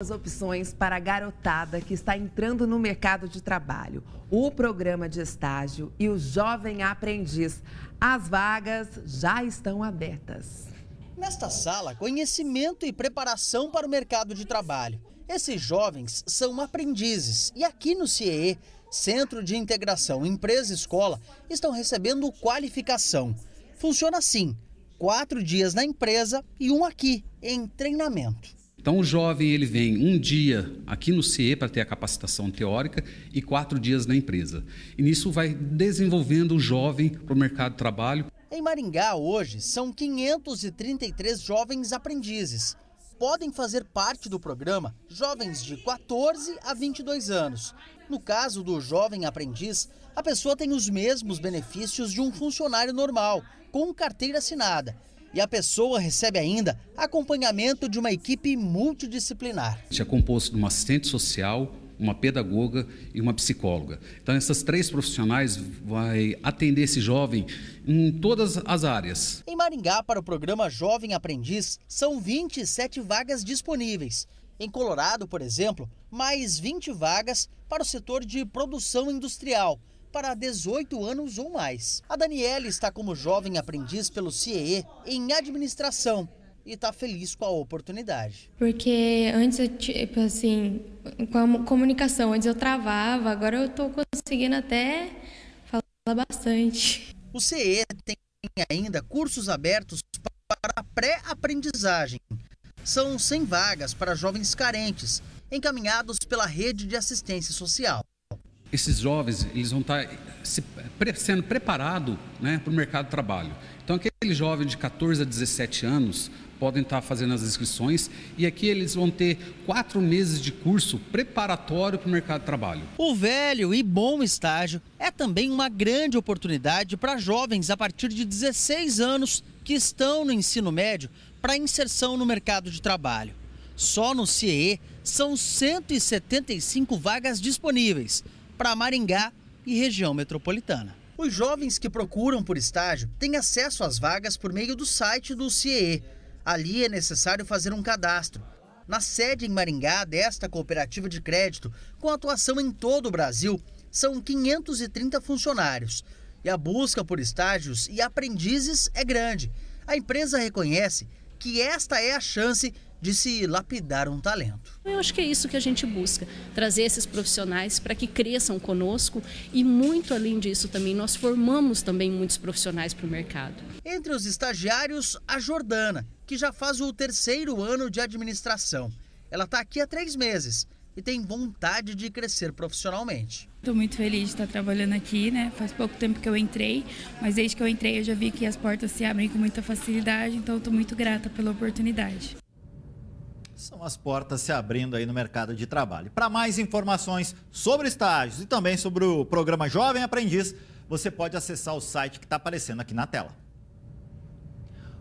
As opções para a garotada que está entrando no mercado de trabalho, o programa de estágio e o jovem aprendiz. As vagas já estão abertas. Nesta sala, conhecimento e preparação para o mercado de trabalho. Esses jovens são aprendizes e aqui no CIE, Centro de Integração Empresa Escola, estão recebendo qualificação. Funciona assim: quatro dias na empresa e um aqui, em treinamento. Então o jovem ele vem um dia aqui no CIE para ter a capacitação teórica e quatro dias na empresa. E nisso vai desenvolvendo o jovem para o mercado de trabalho. Em Maringá hoje são 533 jovens aprendizes. Podem fazer parte do programa jovens de 14 a 22 anos. No caso do jovem aprendiz, a pessoa tem os mesmos benefícios de um funcionário normal, com carteira assinada e a pessoa recebe ainda acompanhamento de uma equipe multidisciplinar. É composto de uma assistente social, uma pedagoga e uma psicóloga. Então essas três profissionais vai atender esse jovem em todas as áreas. Em Maringá, para o programa Jovem Aprendiz, são 27 vagas disponíveis. Em Colorado, por exemplo, mais 20 vagas para o setor de produção industrial para 18 anos ou mais. A Daniela está como jovem aprendiz pelo CIE em administração e está feliz com a oportunidade. Porque antes, eu, tipo assim, com a comunicação, antes eu travava, agora eu estou conseguindo até falar bastante. O CE tem ainda cursos abertos para pré-aprendizagem. São 100 vagas para jovens carentes, encaminhados pela rede de assistência social esses jovens eles vão estar tá se, pre, sendo preparados né, para o mercado de trabalho. Então, aquele jovem de 14 a 17 anos podem estar tá fazendo as inscrições e aqui eles vão ter quatro meses de curso preparatório para o mercado de trabalho. O velho e bom estágio é também uma grande oportunidade para jovens a partir de 16 anos que estão no ensino médio para inserção no mercado de trabalho. Só no CIE são 175 vagas disponíveis para Maringá e região metropolitana. Os jovens que procuram por estágio têm acesso às vagas por meio do site do CIE. Ali é necessário fazer um cadastro. Na sede em Maringá desta cooperativa de crédito, com atuação em todo o Brasil, são 530 funcionários. E a busca por estágios e aprendizes é grande. A empresa reconhece que esta é a chance de se lapidar um talento. Eu acho que é isso que a gente busca, trazer esses profissionais para que cresçam conosco e muito além disso também nós formamos também muitos profissionais para o mercado. Entre os estagiários, a Jordana, que já faz o terceiro ano de administração. Ela está aqui há três meses e tem vontade de crescer profissionalmente. Estou muito feliz de estar trabalhando aqui, né? Faz pouco tempo que eu entrei, mas desde que eu entrei eu já vi que as portas se abrem com muita facilidade, então estou muito grata pela oportunidade são as portas se abrindo aí no mercado de trabalho. Para mais informações sobre estágios e também sobre o programa Jovem Aprendiz, você pode acessar o site que está aparecendo aqui na tela.